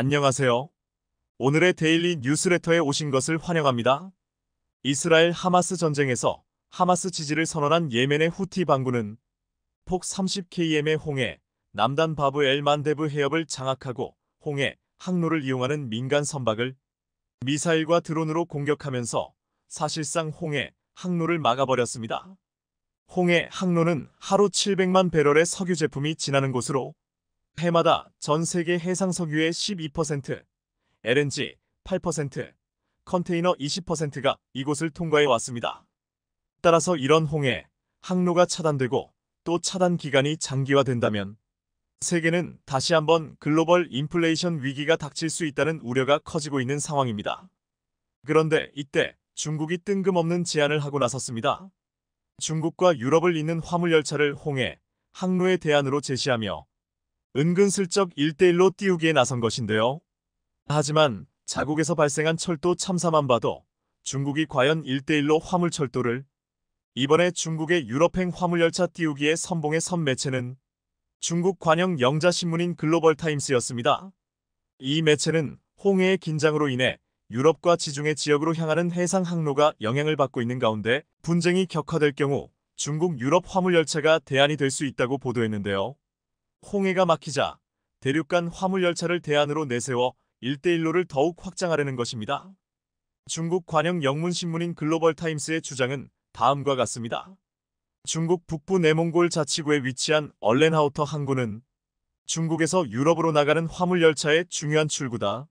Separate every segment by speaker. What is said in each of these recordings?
Speaker 1: 안녕하세요. 오늘의 데일리 뉴스레터에 오신 것을 환영합니다. 이스라엘 하마스 전쟁에서 하마스 지지를 선언한 예멘의 후티 반군은 폭 30km의 홍해, 남단 바브 엘만데브 해협을 장악하고 홍해, 항로를 이용하는 민간 선박을 미사일과 드론으로 공격하면서 사실상 홍해, 항로를 막아버렸습니다. 홍해 항로는 하루 700만 배럴의 석유 제품이 지나는 곳으로 해마다 전 세계 해상 석유의 12%, LNG 8%, 컨테이너 20%가 이곳을 통과해 왔습니다. 따라서 이런 홍해, 항로가 차단되고 또 차단 기간이 장기화된다면 세계는 다시 한번 글로벌 인플레이션 위기가 닥칠 수 있다는 우려가 커지고 있는 상황입니다. 그런데 이때 중국이 뜬금없는 제안을 하고 나섰습니다. 중국과 유럽을 잇는 화물열차를 홍해, 항로의 대안으로 제시하며 은근슬쩍 1대1로 띄우기에 나선 것인데요. 하지만 자국에서 발생한 철도 참사만 봐도 중국이 과연 1대1로 화물철도를 이번에 중국의 유럽행 화물열차 띄우기에 선봉의선 매체는 중국 관영 영자신문인 글로벌타임스였습니다. 이 매체는 홍해의 긴장으로 인해 유럽과 지중해 지역으로 향하는 해상 항로가 영향을 받고 있는 가운데 분쟁이 격화될 경우 중국 유럽 화물열차가 대안이 될 수 있다고 보도했는데요. 홍해가 막히자 대륙간 화물열차를 대안으로 내세워 일대일로를 더욱 확장하려는 것입니다. 중국 관영 영문신문인 글로벌타임스의 주장은 다음과 같습니다. 중국 북부 내몽골 자치구에 위치한 얼렌하우터 항구는 중국에서 유럽으로 나가는 화물열차의 중요한 출구다.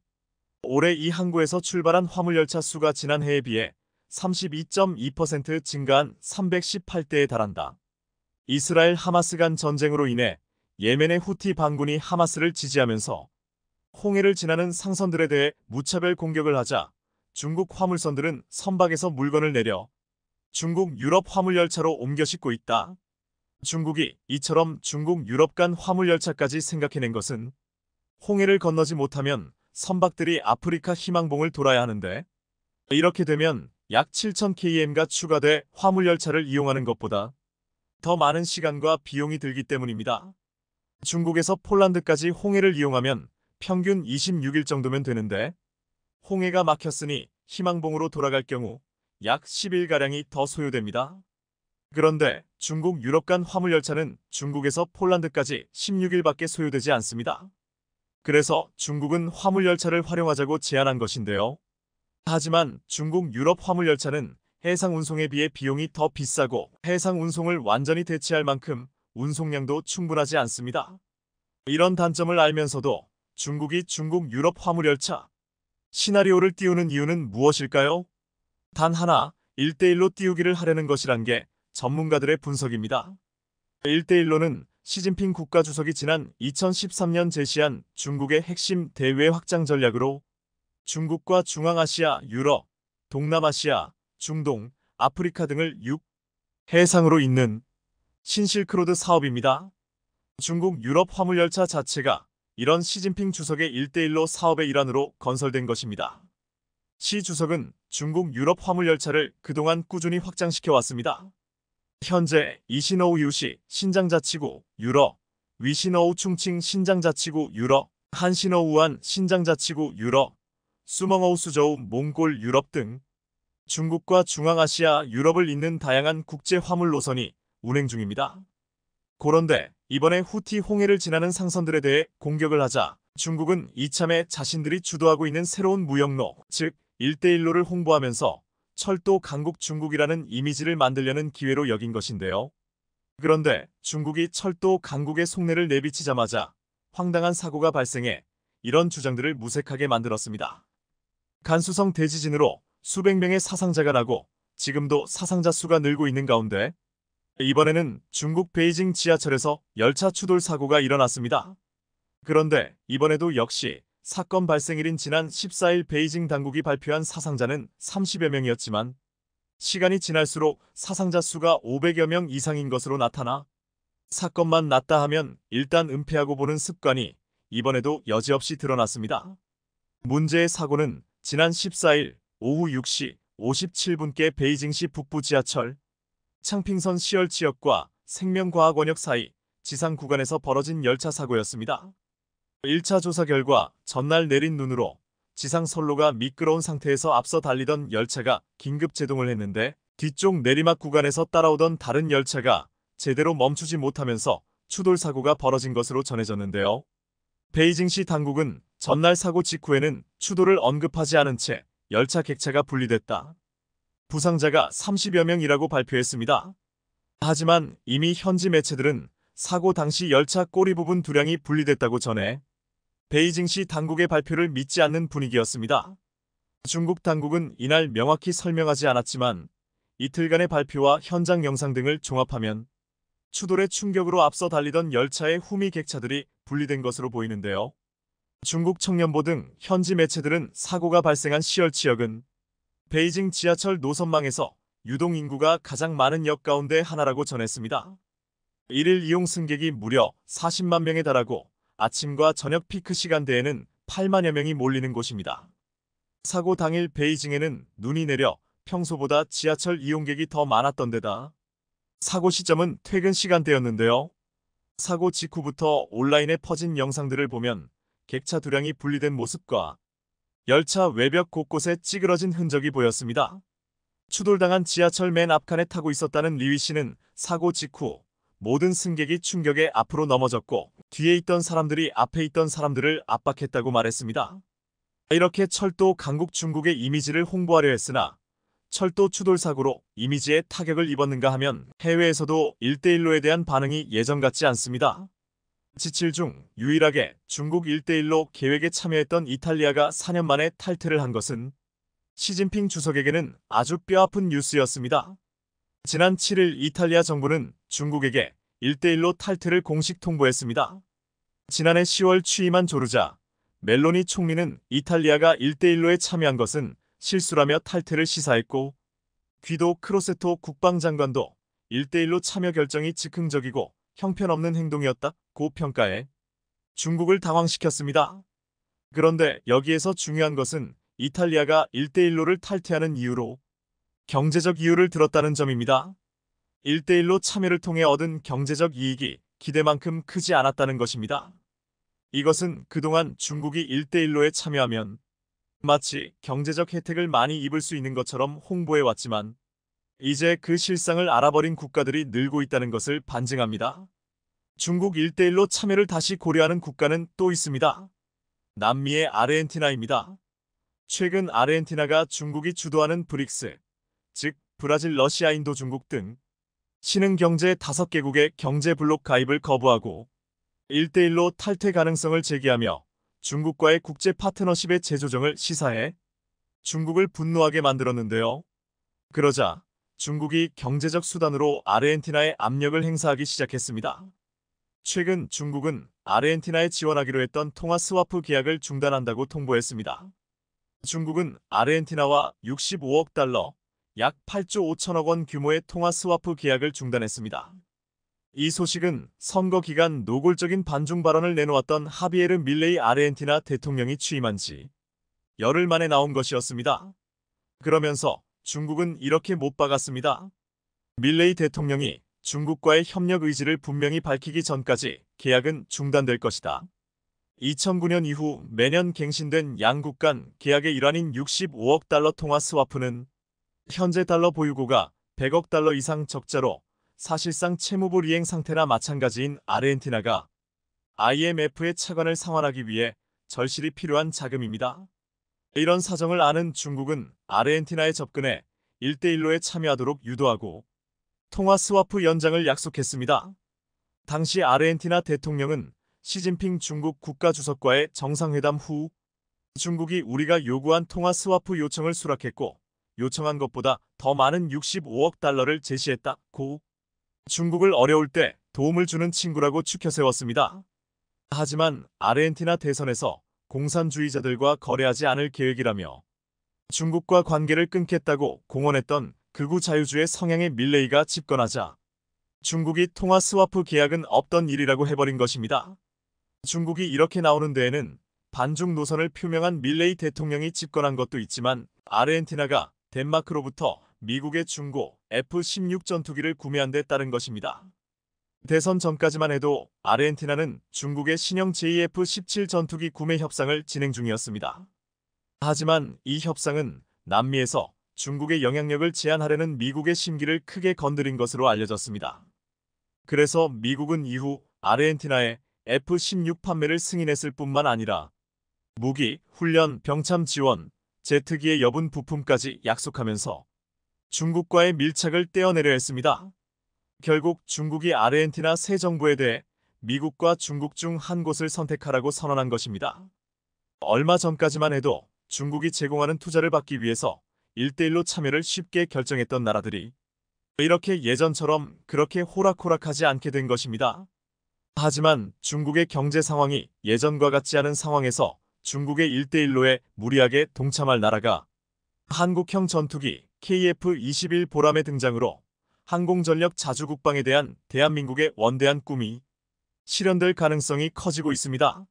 Speaker 1: 올해 이 항구에서 출발한 화물열차 수가 지난해에 비해 32.2% 증가한 318대에 달한다. 이스라엘 하마스 간 전쟁으로 인해 예멘의 후티 반군이 하마스를 지지하면서 홍해를 지나는 상선들에 대해 무차별 공격을 하자 중국 화물선들은 선박에서 물건을 내려 중국 유럽 화물열차로 옮겨 싣고 있다. 중국이 이처럼 중국 유럽 간 화물열차까지 생각해낸 것은 홍해를 건너지 못하면 선박들이 아프리카 희망봉을 돌아야 하는데 이렇게 되면 약 7,000km가 추가돼 화물열차를 이용하는 것보다 더 많은 시간과 비용이 들기 때문입니다. 중국에서 폴란드까지 홍해를 이용하면 평균 26일 정도면 되는데 홍해가 막혔으니 희망봉으로 돌아갈 경우 약 10일가량이 더 소요됩니다. 그런데 중국 유럽 간 화물열차는 중국에서 폴란드까지 16일밖에 소요되지 않습니다. 그래서 중국은 화물열차를 활용하자고 제안한 것인데요. 하지만 중국 유럽 화물열차는 해상 운송에 비해 비용이 더 비싸고 해상 운송을 완전히 대체할 만큼 운송량도 충분하지 않습니다. 이런 단점을 알면서도 중국이 중국 유럽 화물열차 시나리오를 띄우는 이유는 무엇일까요? 단 하나, 1대1로 띄우기를 하려는 것이란 게 전문가들의 분석입니다. 1대1로는 시진핑 국가주석이 지난 2013년 제시한 중국의 핵심 대외 확장 전략으로 중국과 중앙아시아, 유럽, 동남아시아, 중동, 아프리카 등을 6 해상으로 있는 신실크로드 사업입니다. 중국 유럽 화물열차 자체가 이런 시진핑 주석의 일대일로 사업의 일환으로 건설된 것입니다. 시 주석은 중국 유럽 화물열차를 그동안 꾸준히 확장시켜왔습니다. 현재 이신어우 유시 신장자치구 유럽, 위신어우 충칭 신장자치구 유럽, 한신어우안 신장자치구 유럽, 수멍어우 수저우 몽골 유럽 등 중국과 중앙아시아 유럽을 잇는 다양한 국제 화물 노선이 운행 중입니다. 그런데 이번에 후티 홍해를 지나는 상선들에 대해 공격을 하자 중국은 이참에 자신들이 주도하고 있는 새로운 무역로, 즉 일대일로를 홍보하면서 철도 강국 중국이라는 이미지를 만들려는 기회로 여긴 것인데요. 그런데 중국이 철도 강국의 속내를 내비치자마자 황당한 사고가 발생해 이런 주장들을 무색하게 만들었습니다. 간수성 대지진으로 수백 명의 사상자가 나고 지금도 사상자 수가 늘고 있는 가운데 이번에는 중국 베이징 지하철에서 열차 추돌 사고가 일어났습니다. 그런데 이번에도 역시 사건 발생일인 지난 14일 베이징 당국이 발표한 사상자는 30여 명이었지만 시간이 지날수록 사상자 수가 500여 명 이상인 것으로 나타나 사건만 났다 하면 일단 은폐하고 보는 습관이 이번에도 여지없이 드러났습니다. 문제의 사고는 지난 14일 오후 6시 57분께 베이징시 북부 지하철 창핑선 시열 지역과 생명과학원역 사이 지상 구간에서 벌어진 열차 사고였습니다. 1차 조사 결과 전날 내린 눈으로 지상 선로가 미끄러운 상태에서 앞서 달리던 열차가 긴급 제동을 했는데 뒤쪽 내리막 구간에서 따라오던 다른 열차가 제대로 멈추지 못하면서 추돌 사고가 벌어진 것으로 전해졌는데요. 베이징시 당국은 전날 사고 직후에는 추돌을 언급하지 않은 채 열차 객차가 분리됐다. 부상자가 30여 명이라고 발표했습니다. 하지만 이미 현지 매체들은 사고 당시 열차 꼬리 부분 두량이 분리됐다고 전해 베이징시 당국의 발표를 믿지 않는 분위기였습니다. 중국 당국은 이날 명확히 설명하지 않았지만 이틀간의 발표와 현장 영상 등을 종합하면 추돌의 충격으로 앞서 달리던 열차의 후미 객차들이 분리된 것으로 보이는데요. 중국 청년보 등 현지 매체들은 사고가 발생한 시열 지역은 베이징 지하철 노선망에서 유동 인구가 가장 많은 역 가운데 하나라고 전했습니다. 1일 이용 승객이 무려 40만 명에 달하고 아침과 저녁 피크 시간대에는 8만여 명이 몰리는 곳입니다. 사고 당일 베이징에는 눈이 내려 평소보다 지하철 이용객이 더 많았던 데다 사고 시점은 퇴근 시간대였는데요. 사고 직후부터 온라인에 퍼진 영상들을 보면 객차 두량이 분리된 모습과 열차 외벽 곳곳에 찌그러진 흔적이 보였습니다. 추돌당한 지하철 맨 앞칸에 타고 있었다는 리위 씨는 사고 직후 모든 승객이 충격에 앞으로 넘어졌고 뒤에 있던 사람들이 앞에 있던 사람들을 압박했다고 말했습니다. 이렇게 철도 강국 중국의 이미지를 홍보하려 했으나 철도 추돌 사고로 이미지에 타격을 입었는가 하면 해외에서도 일대일로에 대한 반응이 예전 같지 않습니다. 지칠 중 유일하게 중국 1대1로 계획에 참여했던 이탈리아가 4년 만에 탈퇴를 한 것은 시진핑 주석에게는 아주 뼈아픈 뉴스였습니다. 지난 7일 이탈리아 정부는 중국에게 1대1로 탈퇴를 공식 통보했습니다. 지난해 10월 취임한 조르자 멜로니 총리는 이탈리아가 1대1로에 참여한 것은 실수라며 탈퇴를 시사했고 귀도 크로세토 국방장관도 1대1로 참여 결정이 즉흥적이고 형편없는 행동이었다. 고평가에 중국을 당황시켰습니다. 그런데 여기에서 중요한 것은 이탈리아가 1대1로를 탈퇴하는 이유로 경제적 이유를 들었다는 점입니다. 1대1로 참여를 통해 얻은 경제적 이익이 기대만큼 크지 않았다는 것입니다. 이것은 그동안 중국이 1대1로에 참여하면 마치 경제적 혜택을 많이 입을 수 있는 것처럼 홍보해왔지만 이제 그 실상을 알아버린 국가들이 늘고 있다는 것을 반증합니다. 중국 1대1로 참여를 다시 고려하는 국가는 또 있습니다. 남미의 아르헨티나입니다. 최근 아르헨티나가 중국이 주도하는 브릭스, 즉 브라질, 러시아, 인도, 중국 등 신흥경제 5개국의 경제블록 가입을 거부하고 1대1로 탈퇴 가능성을 제기하며 중국과의 국제 파트너십의 재조정을 시사해 중국을 분노하게 만들었는데요. 그러자 중국이 경제적 수단으로 아르헨티나에 압력을 행사하기 시작했습니다. 최근 중국은 아르헨티나에 지원하기로 했던 통화 스와프 계약을 중단한다고 통보했습니다. 중국은 아르헨티나와 65억 달러, 약 8조 5천억 원 규모의 통화 스와프 계약을 중단했습니다. 이 소식은 선거 기간 노골적인 반중 발언을 내놓았던 하비에르 밀레이 아르헨티나 대통령이 취임한 지 열흘 만에 나온 것이었습니다. 그러면서 중국은 이렇게 못 박았습니다. 밀레이 대통령이 중국과의 협력 의지를 분명히 밝히기 전까지 계약은 중단될 것이다. 2009년 이후 매년 갱신된 양국 간 계약의 일환인 65억 달러 통화 스와프는 현재 달러 보유고가 100억 달러 이상 적자로 사실상 채무불이행 상태나 마찬가지인 아르헨티나가 IMF의 차관을 상환하기 위해 절실히 필요한 자금입니다. 이런 사정을 아는 중국은 아르헨티나의접근에 1대1로에 참여하도록 유도하고 통화 스와프 연장을 약속했습니다. 당시 아르헨티나 대통령은 시진핑 중국 국가주석과의 정상회담 후 중국이 우리가 요구한 통화 스와프 요청을 수락했고 요청한 것보다 더 많은 65억 달러를 제시했다고 중국을 어려울 때 도움을 주는 친구라고 추켜세웠습니다. 하지만 아르헨티나 대선에서 공산주의자들과 거래하지 않을 계획이라며 중국과 관계를 끊겠다고 공언했던 극우 자유주의 성향의 밀레이가 집권하자 중국이 통화 스와프 계약은 없던 일이라고 해버린 것입니다. 중국이 이렇게 나오는 데에는 반중 노선을 표명한 밀레이 대통령이 집권한 것도 있지만 아르헨티나가 덴마크로부터 미국의 중고 F-16 전투기를 구매한 데 따른 것입니다. 대선 전까지만 해도 아르헨티나는 중국의 신형 JF-17 전투기 구매 협상을 진행 중이었습니다. 하지만 이 협상은 남미에서 중국의 영향력을 제한하려는 미국의 심기를 크게 건드린 것으로 알려졌습니다. 그래서 미국은 이후 아르헨티나에 F-16 판매를 승인했을 뿐만 아니라 무기, 훈련, 병참 지원, 제트기의 여분 부품까지 약속하면서 중국과의 밀착을 떼어내려 했습니다. 결국 중국이 아르헨티나 새 정부에 대해 미국과 중국 중 한 곳을 선택하라고 선언한 것입니다. 얼마 전까지만 해도 중국이 제공하는 투자를 받기 위해서 1대1로 참여를 쉽게 결정했던 나라들이 이렇게 예전처럼 그렇게 호락호락하지 않게 된 것입니다. 하지만 중국의 경제 상황이 예전과 같지 않은 상황에서 중국의 1대1로에 무리하게 동참할 나라가 한국형 전투기 KF-21 보람의 등장으로 항공전력 자주국방에 대한 대한민국의 원대한 꿈이 실현될 가능성이 커지고 있습니다.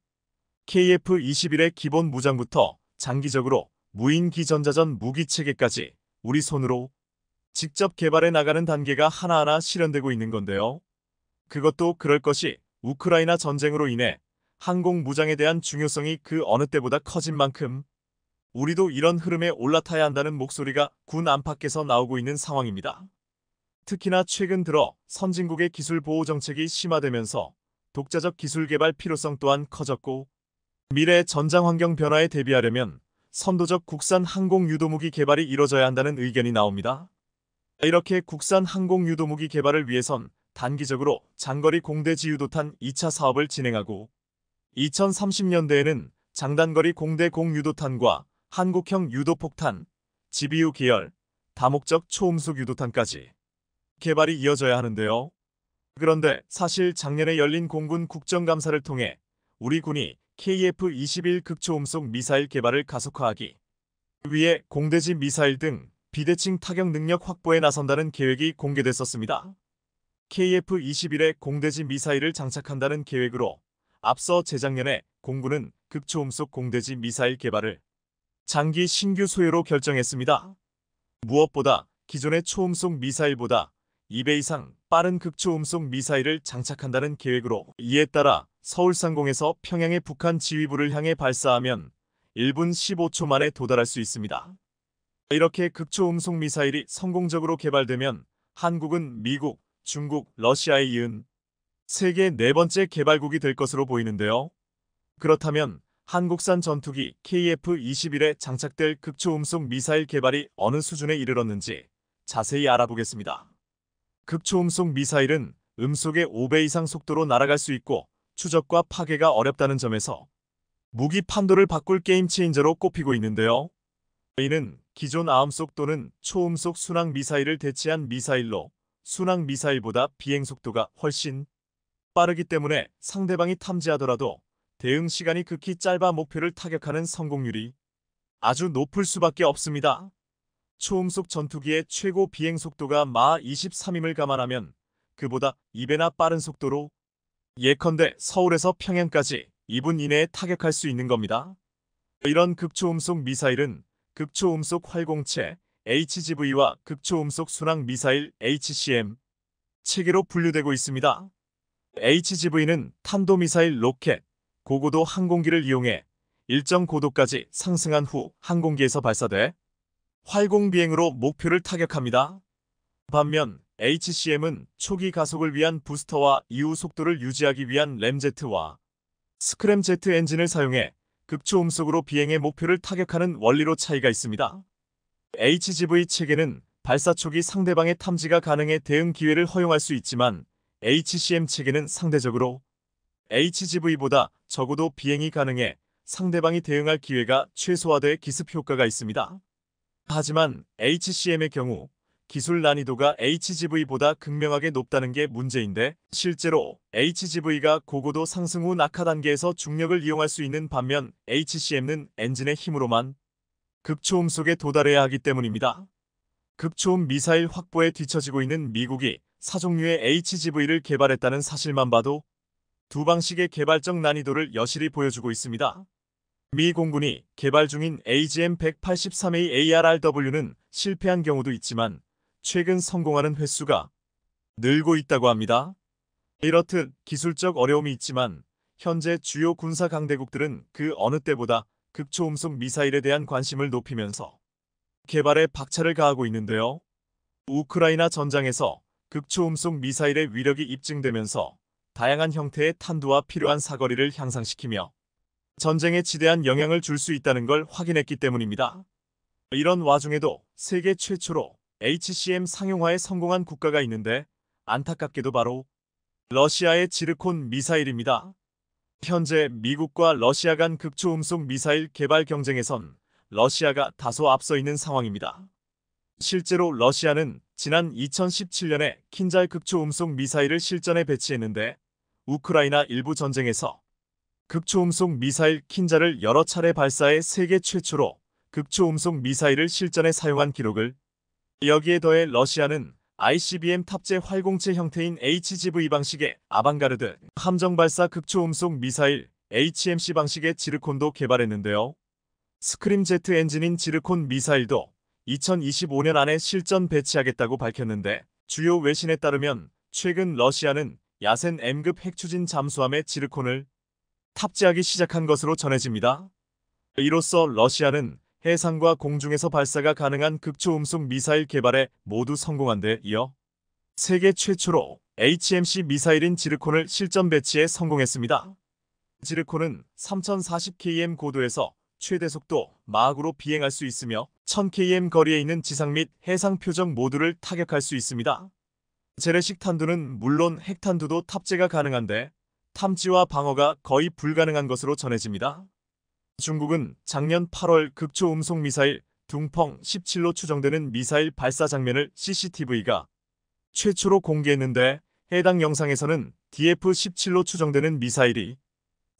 Speaker 1: KF-21의 기본 무장부터 장기적으로 무인기 전자전 무기 체계까지 우리 손으로 직접 개발해 나가는 단계가 하나하나 실현되고 있는 건데요. 그것도 그럴 것이 우크라이나 전쟁으로 인해 항공 무장에 대한 중요성이 그 어느 때보다 커진 만큼 우리도 이런 흐름에 올라타야 한다는 목소리가 군 안팎에서 나오고 있는 상황입니다. 특히나 최근 들어 선진국의 기술 보호 정책이 심화되면서 독자적 기술 개발 필요성 또한 커졌고 미래의 전장 환경 변화에 대비하려면 선도적 국산 항공 유도무기 개발이 이뤄져야 한다는 의견이 나옵니다. 이렇게 국산 항공 유도무기 개발을 위해선 단기적으로 장거리 공대지 유도탄 2차 사업을 진행하고 2030년대에는 장단거리 공대 공유도탄과 한국형 유도폭탄, GBU 계열, 다목적 초음속 유도탄까지 개발이 이어져야 하는데요. 그런데 사실 작년에 열린 공군 국정감사를 통해 우리 군이 KF-21 극초음속 미사일 개발을 가속화하기 위해 공대지 미사일 등 비대칭 타격 능력 확보에 나선다는 계획이 공개됐었습니다. KF-21에 공대지 미사일을 장착한다는 계획으로 앞서 재작년에 공군은 극초음속 공대지 미사일 개발을 장기 신규 소요로 결정했습니다. 무엇보다 기존의 초음속 미사일보다 2배 이상 빠른 극초음속 미사일을 장착한다는 계획으로 이에 따라 서울 상공에서 평양의 북한 지휘부를 향해 발사하면 1분 15초 만에 도달할 수 있습니다. 이렇게 극초음속 미사일이 성공적으로 개발되면 한국은 미국, 중국, 러시아에 이은 세계 네 번째 개발국이 될 것으로 보이는데요. 그렇다면 한국산 전투기 KF-21에 장착될 극초음속 미사일 개발이 어느 수준에 이르렀는지 자세히 알아보겠습니다. 극초음속 미사일은 음속의 5배 이상 속도로 날아갈 수 있고 추적과 파괴가 어렵다는 점에서 무기 판도를 바꿀 게임 체인저로 꼽히고 있는데요. 이는 기존 아음속 또는 초음속 순항 미사일을 대체한 미사일로 순항 미사일보다 비행 속도가 훨씬 빠르기 때문에 상대방이 탐지하더라도 대응 시간이 극히 짧아 목표를 타격하는 성공률이 아주 높을 수밖에 없습니다. 초음속 전투기의 최고 비행 속도가 마하 23임을 감안하면 그보다 2배나 빠른 속도로 예컨대 서울에서 평양까지 2분 이내에 타격할 수 있는 겁니다. 이런 극초음속 미사일은 극초음속 활공체 HGV와 극초음속 순항 미사일 HCM 체계로 분류되고 있습니다. HGV는 탄도미사일 로켓, 고고도 항공기를 이용해 일정 고도까지 상승한 후 항공기에서 발사돼 활공 비행으로 목표를 타격합니다. 반면 HCM은 초기 가속을 위한 부스터와 이후 속도를 유지하기 위한 램제트와 스크램제트 엔진을 사용해 극초음속으로 비행의 목표를 타격하는 원리로 차이가 있습니다. HGV 체계는 발사 초기 상대방의 탐지가 가능해 대응 기회를 허용할 수 있지만 HCM 체계는 상대적으로 HGV보다 적어도 비행이 가능해 상대방이 대응할 기회가 최소화돼 기습 효과가 있습니다. 하지만 HCM의 경우 기술 난이도가 HGV보다 극명하게 높다는 게 문제인데 실제로 HGV가 고고도 상승 후 낙하 단계에서 중력을 이용할 수 있는 반면 HCM는 엔진의 힘으로만 극초음 속에 도달해야 하기 때문입니다. 극초음 미사일 확보에 뒤처지고 있는 미국이 사종류의 HGV를 개발했다는 사실만 봐도 두 방식의 개발적 난이도를 여실히 보여주고 있습니다. 미 공군이 개발 중인 AGM-183A ARRW는 실패한 경우도 있지만 최근 성공하는 횟수가 늘고 있다고 합니다. 이렇듯 기술적 어려움이 있지만 현재 주요 군사 강대국들은 그 어느 때보다 극초음속 미사일에 대한 관심을 높이면서 개발에 박차를 가하고 있는데요. 우크라이나 전장에서 극초음속 미사일의 위력이 입증되면서 다양한 형태의 탄두와 필요한 사거리를 향상시키며 전쟁에 지대한 영향을 줄 수 있다는 걸 확인했기 때문입니다. 이런 와중에도 세계 최초로 HCM 상용화에 성공한 국가가 있는데 안타깝게도 바로 러시아의 지르콘 미사일입니다. 현재 미국과 러시아 간 극초음속 미사일 개발 경쟁에선 러시아가 다소 앞서 있는 상황입니다. 실제로 러시아는 지난 2017년에 킨잘 극초음속 미사일을 실전에 배치했는데 우크라이나 일부 전쟁에서 극초음속 미사일 킨자를 여러 차례 발사해 세계 최초로 극초음속 미사일을 실전에 사용한 기록을 여기에 더해 러시아는 ICBM 탑재 활공체 형태인 HGV 방식의 아방가르드 함정 발사 극초음속 미사일 HMC 방식의 지르콘도 개발했는데요. 스크림 제트 엔진인 지르콘 미사일도 2025년 안에 실전 배치하겠다고 밝혔는데 주요 외신에 따르면 최근 러시아는 야센 M급 핵추진 잠수함의 지르콘을 탑재하기 시작한 것으로 전해집니다. 이로써 러시아는 해상과 공중에서 발사가 가능한 극초음속 미사일 개발에 모두 성공한 데 이어 세계 최초로 HMC 미사일인 지르콘을 실전 배치에 성공했습니다. 지르콘은 3040km 고도에서 최대 속도 마학으로 비행할 수 있으며 1000km 거리에 있는 지상 및 해상 표적 모두를 타격할 수 있습니다. 재래식 탄두는 물론 핵탄두도 탑재가 가능한데 탐지와 방어가 거의 불가능한 것으로 전해집니다. 중국은 작년 8월 극초음속 미사일 둥펑 17로 추정되는 미사일 발사 장면을 CCTV가 최초로 공개했는데 해당 영상에서는 DF-17로 추정되는 미사일이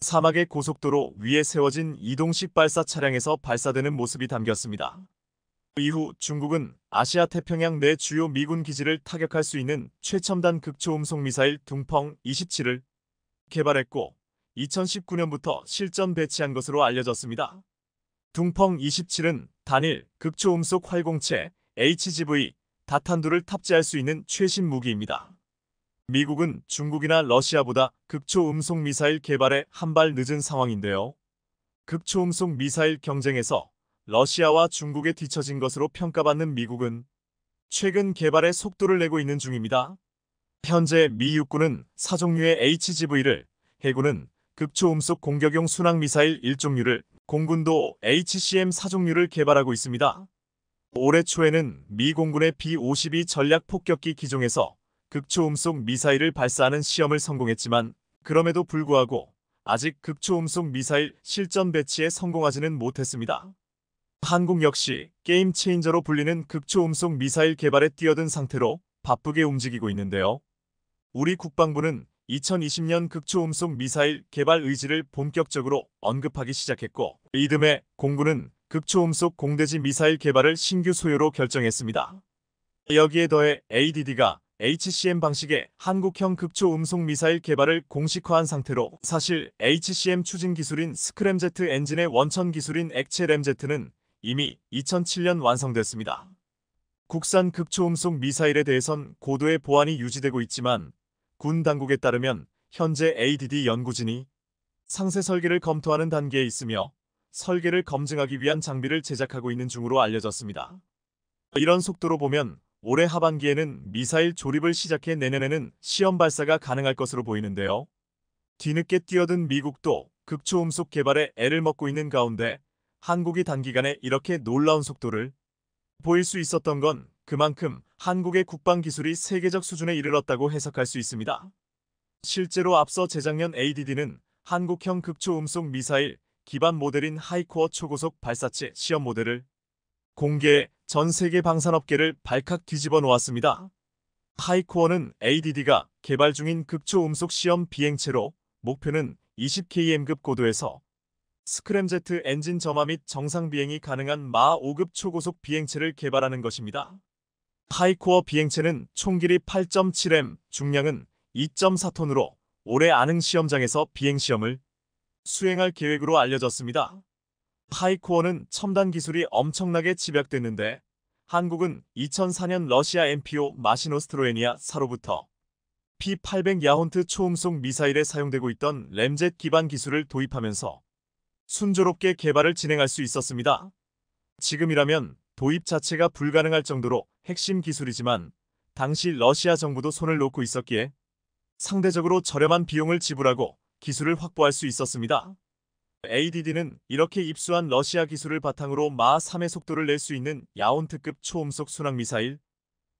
Speaker 1: 사막의 고속도로 위에 세워진 이동식 발사 차량에서 발사되는 모습이 담겼습니다. 이후 중국은 아시아 태평양 내 주요 미군 기지를 타격할 수 있는 최첨단 극초음속 미사일 둥펑 27을 개발했고 2019년부터 실전 배치한 것으로 알려졌습니다. 둥펑 27은 단일 극초음속 활공체 HGV 다탄두를 탑재할 수 있는 최신 무기입니다. 미국은 중국이나 러시아보다 극초음속 미사일 개발에 한발 늦은 상황인데요. 극초음속 미사일 경쟁에서 러시아와 중국에 뒤처진 것으로 평가받는 미국은 최근 개발에 속도를 내고 있는 중입니다. 현재 미 육군은 사종류의 HGV를 해군은 극초음속 공격용 순항미사일 1종류를 공군도 HCM 4종류를 개발하고 있습니다. 올해 초에는 미 공군의 B-52 전략 폭격기 기종에서 극초음속 미사일을 발사하는 시험을 성공했지만 그럼에도 불구하고 아직 극초음속 미사일 실전 배치에 성공하지는 못했습니다. 한국 역시 게임 체인저로 불리는 극초음속 미사일 개발에 뛰어든 상태로 바쁘게 움직이고 있는데요. 우리 국방부는 2020년 극초음속 미사일 개발 의지를 본격적으로 언급하기 시작했고 이듬해 공군은 극초음속 공대지 미사일 개발을 신규 소요로 결정했습니다. 여기에 더해 ADD가 HCM 방식의 한국형 극초음속 미사일 개발을 공식화한 상태로 사실 HCM 추진 기술인 스크램제트 엔진의 원천 기술인 액체 램제트는 이미 2007년 완성됐습니다. 국산 극초음속 미사일에 대해선 고도의 보안이 유지되고 있지만 군 당국에 따르면 현재 ADD 연구진이 상세 설계를 검토하는 단계에 있으며 설계를 검증하기 위한 장비를 제작하고 있는 중으로 알려졌습니다. 이런 속도로 보면 올해 하반기에는 미사일 조립을 시작해 내년에는 시험 발사가 가능할 것으로 보이는데요. 뒤늦게 뛰어든 미국도 극초음속 개발에 애를 먹고 있는 가운데 한국이 단기간에 이렇게 놀라운 속도를 보일 수 있었던 건 그만큼 한국의 국방 기술이 세계적 수준에 이르렀다고 해석할 수 있습니다. 실제로 앞서 재작년 ADD는 한국형 극초 음속 미사일 기반 모델인 하이코어 초고속 발사체 시험 모델을 공개해 전 세계 방산업계를 발칵 뒤집어 놓았습니다. 하이코어는 ADD가 개발 중인 극초 음속 시험 비행체로 목표는 20km급 고도에서 스크램제트 엔진 점화 및 정상 비행이 가능한 마 5급 초고속 비행체를 개발하는 것입니다. 파이코어 비행체는 총길이 8.7M, 중량은 2.4톤으로 올해 안흥 시험장에서 비행시험을 수행할 계획으로 알려졌습니다. 파이코어는 첨단 기술이 엄청나게 집약됐는데 한국은 2004년 러시아 MPO 마시노스트로에니아사로부터 P-800 야혼트 초음속 미사일에 사용되고 있던 램젯 기반 기술을 도입하면서 순조롭게 개발을 진행할 수 있었습니다. 지금이라면 도입 자체가 불가능할 정도로 핵심 기술이지만 당시 러시아 정부도 손을 놓고 있었기에 상대적으로 저렴한 비용을 지불하고 기술을 확보할 수 있었습니다. ADD는 이렇게 입수한 러시아 기술을 바탕으로 마하 3의 속도를 낼 수 있는 야온트급 초음속 순항미사일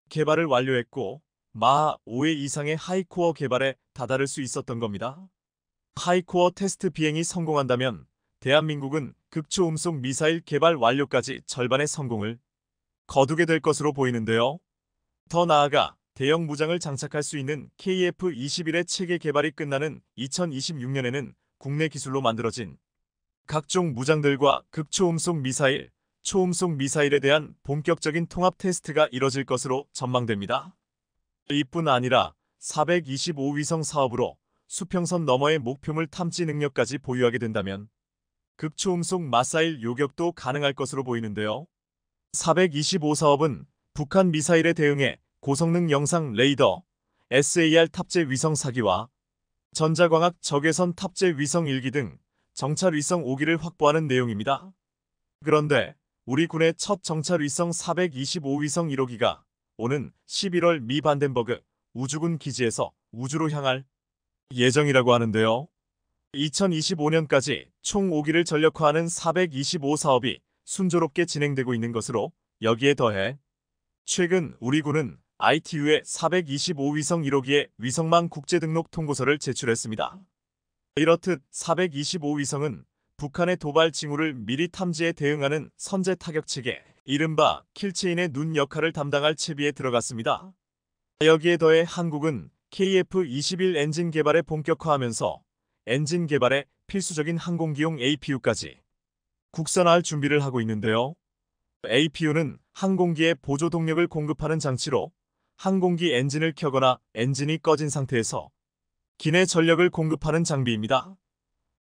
Speaker 1: 개발을 완료했고 마하 5의 이상의 하이코어 개발에 다다를 수 있었던 겁니다. 하이코어 테스트 비행이 성공한다면 대한민국은 극초음속 미사일 개발 완료까지 절반의 성공을 거두게 될 것으로 보이는데요. 더 나아가 대형 무장을 장착할 수 있는 KF-21의 체계 개발이 끝나는 2026년에는 국내 기술로 만들어진 각종 무장들과 극초음속 미사일, 초음속 미사일에 대한 본격적인 통합 테스트가 이뤄질 것으로 전망됩니다. 이뿐 아니라 425위성 사업으로 수평선 너머의 목표물 탐지 능력까지 보유하게 된다면 극초음속 마사일 요격도 가능할 것으로 보이는데요. 425사업은 북한 미사일에 대응해 고성능 영상 레이더, SAR 탑재 위성 사기와 전자광학 적외선 탑재 위성 일기 등 정찰 위성 5기를 확보하는 내용입니다. 그런데 우리 군의 첫 정찰 위성 425 위성 1호기가 오는 11월 미 반덴버그 우주군 기지에서 우주로 향할 예정이라고 하는데요. 2025년까지 총 5기를 전력화하는 425 사업이 순조롭게 진행되고 있는 것으로 여기에 더해 최근 우리 군은 ITU의 425위성 1호기에 위성망 국제등록 통고서를 제출했습니다. 이렇듯 425위성은 북한의 도발 징후를 미리 탐지에 대응하는 선제 타격체계, 이른바 킬체인의 눈 역할을 담당할 채비에 들어갔습니다. 여기에 더해 한국은 KF-21 엔진 개발에 본격화하면서 엔진 개발에 필수적인 항공기용 APU까지 국산화할 준비를 하고 있는데요. APU는 항공기에 보조 동력을 공급하는 장치로 항공기 엔진을 켜거나 엔진이 꺼진 상태에서 기내 전력을 공급하는 장비입니다.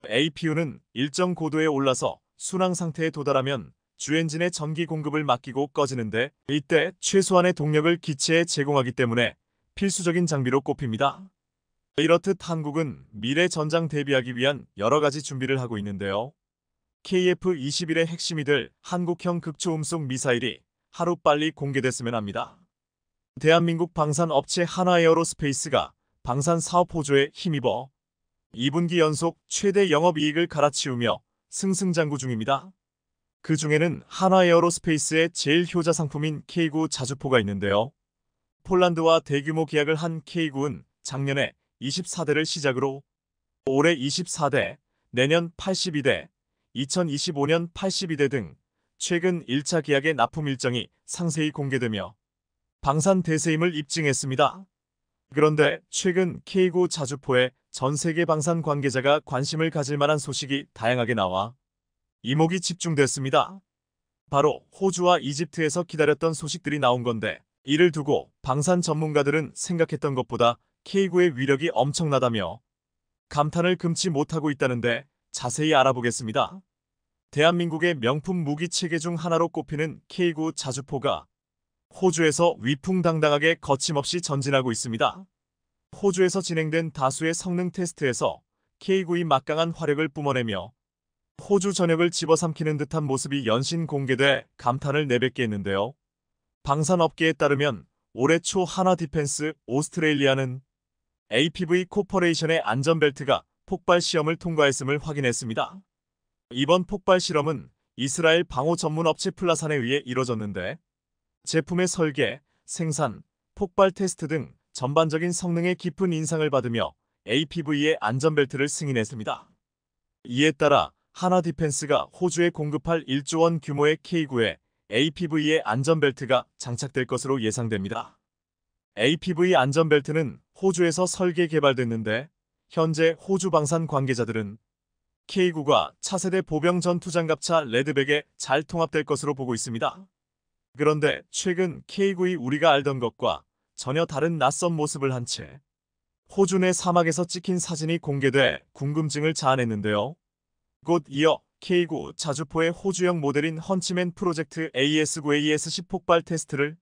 Speaker 1: APU는 일정 고도에 올라서 순항 상태에 도달하면 주엔진의 전기 공급을 맡기고 꺼지는데 이때 최소한의 동력을 기체에 제공하기 때문에 필수적인 장비로 꼽힙니다. 이렇듯 한국은 미래 전장 대비하기 위한 여러 가지 준비를 하고 있는데요. KF-21의 핵심이 될 한국형 극초음속 미사일이 하루빨리 공개됐으면 합니다. 대한민국 방산 업체 하나에어로스페이스가 방산 사업 호조에 힘입어 2분기 연속 최대 영업이익을 갈아치우며 승승장구 중입니다. 그 중에는 하나에어로스페이스의 제일 효자 상품인 K9 자주포가 있는데요. 폴란드와 대규모 계약을 한 K9은 작년에 24대를 시작으로 올해 24대, 내년 82대, 2025년 82대 등 최근 1차 계약의 납품 일정이 상세히 공개되며 방산 대세임을 입증했습니다. 그런데 최근 K9 자주포에 전 세계 방산 관계자가 관심을 가질 만한 소식이 다양하게 나와 이목이 집중됐습니다. 바로 호주와 이집트에서 기다렸던 소식들이 나온 건데 이를 두고 방산 전문가들은 생각했던 것보다 K9의 위력이 엄청나다며 감탄을 금치 못하고 있다는데 자세히 알아보겠습니다. 대한민국의 명품 무기 체계 중 하나로 꼽히는 K9 자주포가 호주에서 위풍당당하게 거침없이 전진하고 있습니다. 호주에서 진행된 다수의 성능 테스트에서 K9이 막강한 화력을 뿜어내며 호주 전역을 집어삼키는 듯한 모습이 연신 공개돼 감탄을 내뱉게 했는데요. 방산업계에 따르면 올해 초 하나 디펜스 오스트레일리아는 APV 코퍼레이션의 안전벨트가 폭발 시험을 통과했음을 확인했습니다. 이번 폭발 실험은 이스라엘 방호 전문 업체 플라산에 의해 이뤄졌는데 제품의 설계, 생산, 폭발 테스트 등 전반적인 성능에 깊은 인상을 받으며 APV의 안전벨트를 승인했습니다. 이에 따라 하나 디펜스가 호주에 공급할 1조 원 규모의 K9에 APV의 안전벨트가 장착될 것으로 예상됩니다. APV 안전벨트는 호주에서 설계 개발됐는데 현재 호주 방산 관계자들은 K9가 차세대 보병 전투 장갑차 레드백에 잘 통합될 것으로 보고 있습니다. 그런데 최근 K9이 우리가 알던 것과 전혀 다른 낯선 모습을 한 채 호주 내 사막에서 찍힌 사진이 공개돼 궁금증을 자아냈는데요. 곧 이어 K9 자주포의 호주형 모델인 헌치맨 프로젝트 AS9AS10 e 폭발 테스트를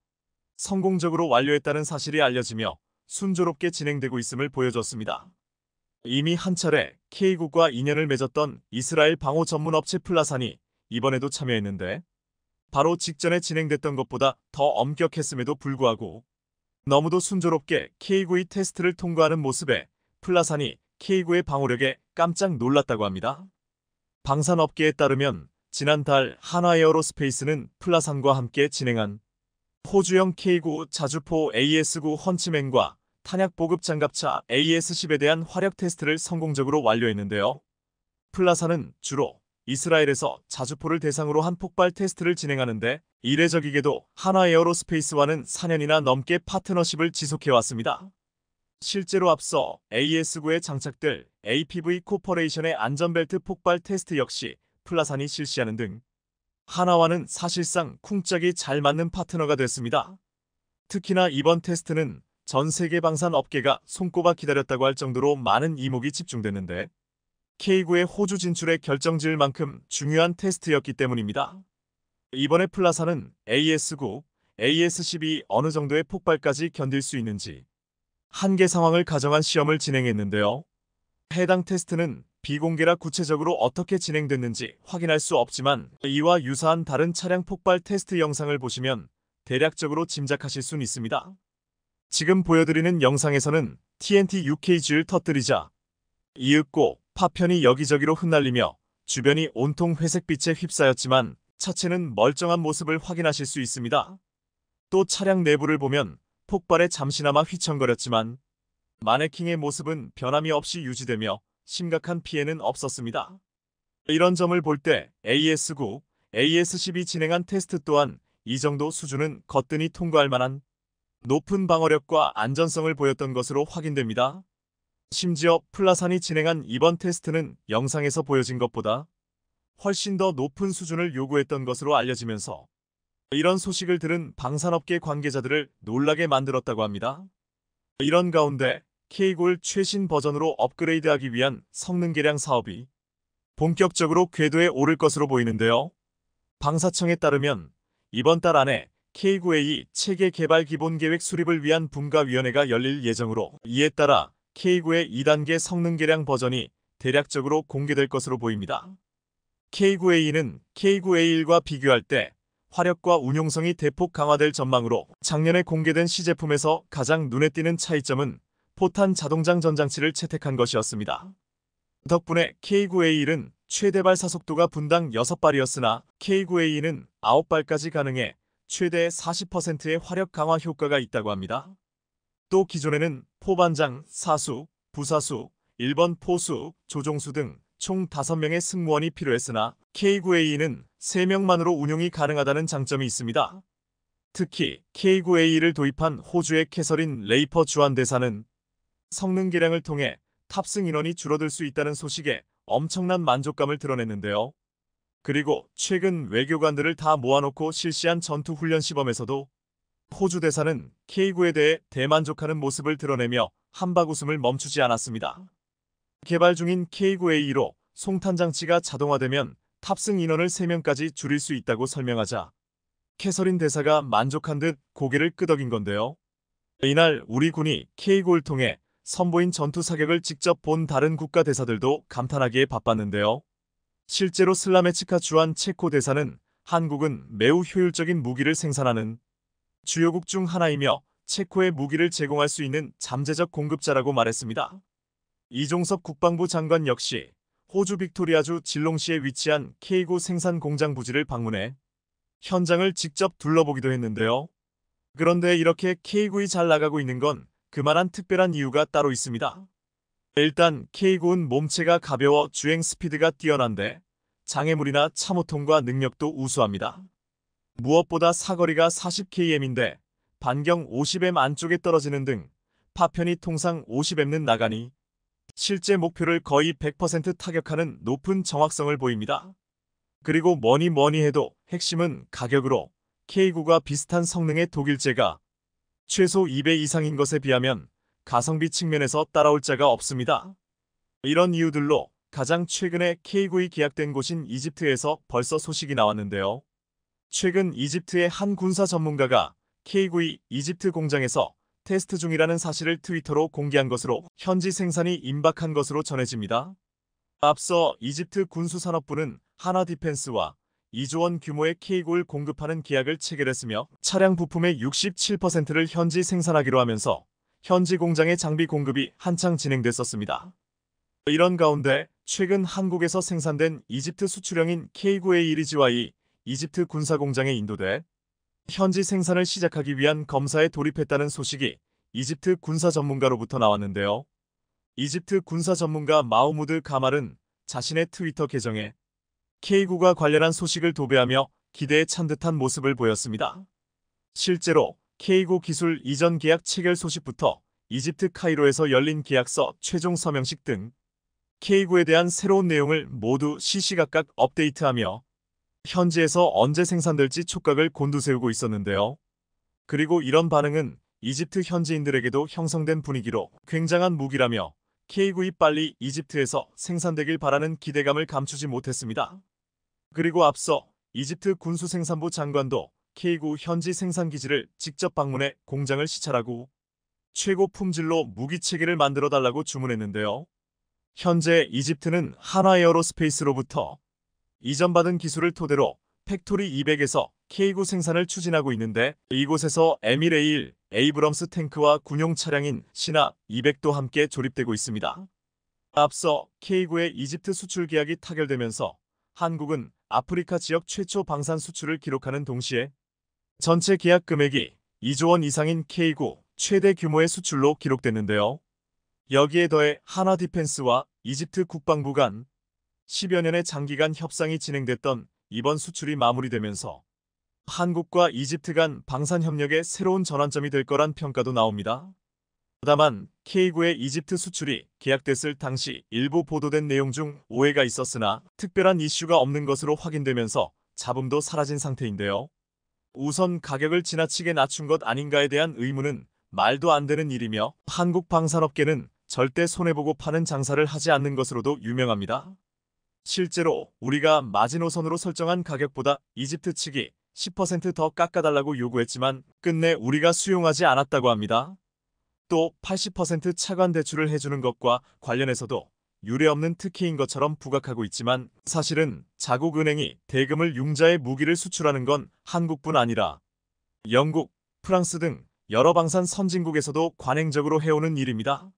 Speaker 1: 성공적으로 완료했다는 사실이 알려지며 순조롭게 진행되고 있음을 보여줬습니다. 이미 한 차례 K국과 인연을 맺었던 이스라엘 방호 전문업체 플라산이 이번에도 참여했는데 바로 직전에 진행됐던 것보다 더 엄격했음에도 불구하고 너무도 순조롭게 K9의 테스트를 통과하는 모습에 플라산이 K9의 방호력에 깜짝 놀랐다고 합니다. 방산업계에 따르면 지난달 한화에어로스페이스는 플라산과 함께 진행한 포주형 K9 자주포 AS9 헌치맨과 탄약 보급 장갑차 AS-10에 대한 화력 테스트를 성공적으로 완료했는데요. 플라사는 주로 이스라엘에서 자주포를 대상으로 한 폭발 테스트를 진행하는데 이례적이게도 하나 에어로스페이스와는 4년이나 넘게 파트너십을 지속해왔습니다. 실제로 앞서 AS-9에 장착될 APV 코퍼레이션의 안전벨트 폭발 테스트 역시 플라산이 실시하는 등 하나와는 사실상 쿵짝이 잘 맞는 파트너가 됐습니다. 특히나 이번 테스트는 전 세계 방산 업계가 손꼽아 기다렸다고 할 정도로 많은 이목이 집중됐는데 K9의 호주 진출에 결정지을 만큼 중요한 테스트였기 때문입니다. 이번에 플라사는 AS9, AS12 어느 정도의 폭발까지 견딜 수 있는지 한계 상황을 가정한 시험을 진행했는데요. 해당 테스트는 비공개라 구체적으로 어떻게 진행됐는지 확인할 수 없지만 이와 유사한 다른 차량 폭발 테스트 영상을 보시면 대략적으로 짐작하실 순 있습니다. 지금 보여드리는 영상에서는 TNT UKG를 터뜨리자 이윽고 파편이 여기저기로 흩날리며 주변이 온통 회색빛에 휩싸였지만 차체는 멀쩡한 모습을 확인하실 수 있습니다. 또 차량 내부를 보면 폭발에 잠시나마 휘청거렸지만 마네킹의 모습은 변함이 없이 유지되며 심각한 피해는 없었습니다. 이런 점을 볼 때 AS9, AS10이 진행한 테스트 또한 이 정도 수준은 거뜬히 통과할 만한 높은 방어력과 안전성을 보였던 것으로 확인됩니다. 심지어 플라산이 진행한 이번 테스트는 영상에서 보여진 것보다 훨씬 더 높은 수준을 요구했던 것으로 알려지면서 이런 소식을 들은 방산업계 관계자들을 놀라게 만들었다고 합니다. 이런 가운데 K골 최신 버전으로 업그레이드하기 위한 성능 개량 사업이 본격적으로 궤도에 오를 것으로 보이는데요. 방사청에 따르면 이번 달 안에 K9A 체계 개발 기본 계획 수립을 위한 분과위원회가 열릴 예정으로 이에 따라 K9의 2단계 성능 개량 버전이 대략적으로 공개될 것으로 보입니다. K9A는 K9A1과 비교할 때 화력과 운용성이 대폭 강화될 전망으로 작년에 공개된 시제품에서 가장 눈에 띄는 차이점은 포탄 자동장 전장치를 채택한 것이었습니다. 덕분에 K9A1은 최대 발사 속도가 분당 6발이었으나 K9A2는 9발까지 가능해 최대 40%의 화력 강화 효과가 있다고 합니다. 또 기존에는 포반장, 사수, 부사수, 1번 포수, 조종수 등 총 5명의 승무원이 필요했으나 K9A는 3명만으로 운용이 가능하다는 장점이 있습니다. 특히 K9A를 도입한 호주의 캐서린 레이퍼 주한대사는 성능 개량을 통해 탑승 인원이 줄어들 수 있다는 소식에 엄청난 만족감을 드러냈는데요. 그리고 최근 외교관들을 다 모아놓고 실시한 전투훈련 시범에서도 호주 대사는 K9에 대해 대만족하는 모습을 드러내며 한박웃음을 멈추지 않았습니다. 개발 중인 K9A2로 송탄 장치가 자동화되면 탑승 인원을 3명까지 줄일 수 있다고 설명하자 캐서린 대사가 만족한 듯 고개를 끄덕인 건데요. 이날 우리 군이 K9을 통해 선보인 전투 사격을 직접 본 다른 국가 대사들도 감탄하기에 바빴는데요. 실제로 슬라메츠카 주한 체코 대사는 한국은 매우 효율적인 무기를 생산하는 주요국 중 하나이며 체코에 무기를 제공할 수 있는 잠재적 공급자라고 말했습니다. 이종섭 국방부 장관 역시 호주 빅토리아주 진롱시에 위치한 K9 생산 공장 부지를 방문해 현장을 직접 둘러보기도 했는데요. 그런데 이렇게 K9이 잘 나가고 있는 건 그만한 특별한 이유가 따로 있습니다. 일단 K9은 몸체가 가벼워 주행 스피드가 뛰어난데 장애물이나 참호통과 능력도 우수합니다. 무엇보다 사거리가 40km인데 반경 50m 안쪽에 떨어지는 등 파편이 통상 50m는 나가니 실제 목표를 거의 100% 타격하는 높은 정확성을 보입니다. 그리고 뭐니 뭐니 해도 핵심은 가격으로 k 9가 비슷한 성능의 독일제가 최소 2배 이상인 것에 비하면 가성비 측면에서 따라올 자가 없습니다. 이런 이유들로 가장 최근에 K9이 계약된 곳인 이집트에서 벌써 소식이 나왔는데요. 최근 이집트의 한 군사 전문가가 K9이 이집트 공장에서 테스트 중이라는 사실을 트위터로 공개한 것으로 현지 생산이 임박한 것으로 전해집니다. 앞서 이집트 군수산업부는 하나 디펜스와 2조 원 규모의 k 9를 공급하는 계약을 체결했으며 차량 부품의 67%를 현지 생산하기로 하면서 현지 공장의 장비 공급이 한창 진행됐었습니다. 이런 가운데 최근 한국에서 생산된 이집트 수출형인 K9A 1이지와이 이집트 군사공장에 인도돼 현지 생산을 시작하기 위한 검사에 돌입했다는 소식이 이집트 군사 전문가로부터 나왔는데요. 이집트 군사 전문가 마우무드 가말은 자신의 트위터 계정에 k 9가 관련한 소식을 도배하며 기대에 찬 듯한 모습을 보였습니다. 실제로 K9 기술 이전 계약 체결 소식부터 이집트 카이로에서 열린 계약서 최종 서명식 등 K9에 대한 새로운 내용을 모두 시시각각 업데이트하며 현지에서 언제 생산될지 촉각을 곤두세우고 있었는데요. 그리고 이런 반응은 이집트 현지인들에게도 형성된 분위기로 굉장한 무기라며 K9이 빨리 이집트에서 생산되길 바라는 기대감을 감추지 못했습니다. 그리고 앞서 이집트 군수생산부 장관도 K9 현지 생산 기지를 직접 방문해 공장을 시찰하고 최고 품질로 무기 체계를 만들어 달라고 주문했는데요. 현재 이집트는 하나 에어로스페이스로부터 이전받은 기술을 토대로 팩토리 200에서 K9 생산을 추진하고 있는데 이곳에서 에미레일 에이브럼스 탱크와 군용 차량인 신화 200도 함께 조립되고 있습니다. 앞서 K9의 이집트 수출 계약이 타결되면서 한국은 아프리카 지역 최초 방산 수출을 기록하는 동시에 전체 계약 금액이 2조 원 이상인 K구 최대 규모의 수출로 기록됐는데요. 여기에 더해 하나 디펜스와 이집트 국방부 간 10여 년의 장기간 협상이 진행됐던 이번 수출이 마무리되면서 한국과 이집트 간 방산 협력의 새로운 전환점이 될 거란 평가도 나옵니다. 다만 K구의 이집트 수출이 계약됐을 당시 일부 보도된 내용 중 오해가 있었으나 특별한 이슈가 없는 것으로 확인되면서 잡음도 사라진 상태인데요. 우선 가격을 지나치게 낮춘 것 아닌가에 대한 의문은 말도 안 되는 일이며 한국 방산업계는 절대 손해보고 파는 장사를 하지 않는 것으로도 유명합니다. 실제로 우리가 마지노선으로 설정한 가격보다 이집트 측이 10%더 깎아달라고 요구했지만 끝내 우리가 수용하지 않았다고 합니다. 또 80% 차관 대출을 해주는 것과 관련해서도 유례없는 특혜인 것처럼 부각하고 있지만 사실은 자국은행이 대금을 융자의 무기를 수출하는 건 한국뿐 아니라 영국, 프랑스 등 여러 방산 선진국에서도 관행적으로 해오는 일입니다.